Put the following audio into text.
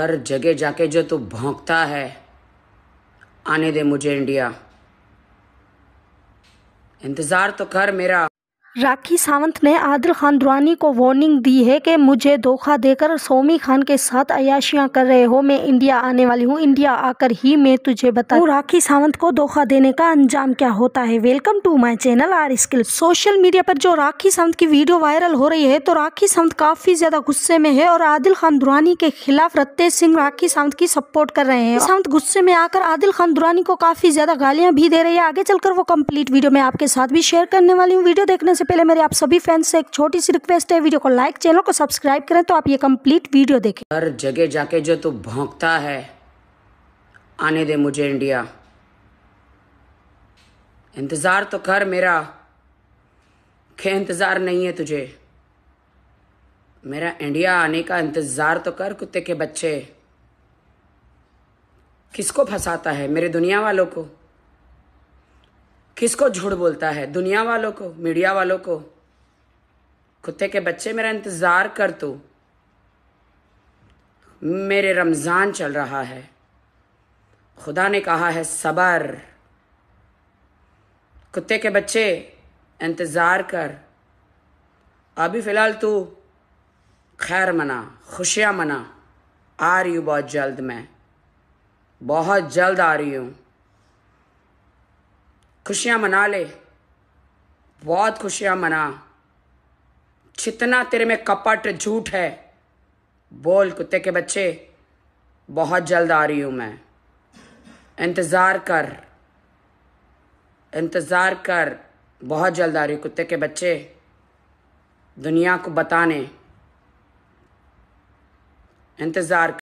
हर जगह जाके जो तू भोंकता है आने दे मुझे इंडिया इंतज़ार तो कर मेरा राखी सावंत ने आदिल खान दुरानी को वार्निंग दी है कि मुझे धोखा देकर सोमी खान के साथ अयाशियां कर रहे हो मैं इंडिया आने वाली हूं इंडिया आकर ही मैं तुझे बता राखी सावंत को धोखा देने का अंजाम क्या होता है welcome to my channel R skill social media पर जो राखी सावंत की वीडियो वायरल हो रही है तो राखी सावंत काफी ज्यादा गुस्से में है और आदिल खान दुरानी के खिलाफ रत्तेज सिंह राखी सावंत की सपोर्ट कर रहे हैं सावंत गुस्से में आकर आदिल खान दुरानी को काफी ज्यादा गालियां भी दे रही है आगे चलकर वो कम्प्लीट वीडियो में आपके साथ भी शेयर करने वाली हूँ वीडियो देखने से पहले मेरे आप सभी फैंस से एक छोटी सी रिक्वेस्ट है वीडियो को लाइक चैनल को सब्सक्राइब करें तो आप ये कंप्लीट वीडियो देखें हर जगह जाके जो तू भोंकता है आने दे मुझे इंडिया इंतजार तो कर मेरा खे इंतजार नहीं है तुझे मेरा इंडिया आने का इंतजार तो कर कुत्ते के बच्चे किसको फंसाता है मेरे दुनिया वालों को किसको झूठ बोलता है दुनिया वालों को मीडिया वालों को कुत्ते के बच्चे मेरा इंतज़ार कर तू मेरे रमज़ान चल रहा है खुदा ने कहा है सबर कुत्ते के बच्चे इंतज़ार कर अभी फ़िलहाल तू खैर मना खुशियाँ मना आ रही हूँ बहुत जल्द मैं बहुत जल्द आ रही हूँ खुशियाँ मना ले बहुत खुशियाँ मना जितना तेरे में कपट झूठ है बोल कुत्ते के बच्चे बहुत जल्द आ रही हूँ मैं इंतज़ार कर इंतज़ार कर बहुत जल्द आ रही हूँ कुत्ते के बच्चे दुनिया को बताने इंतज़ार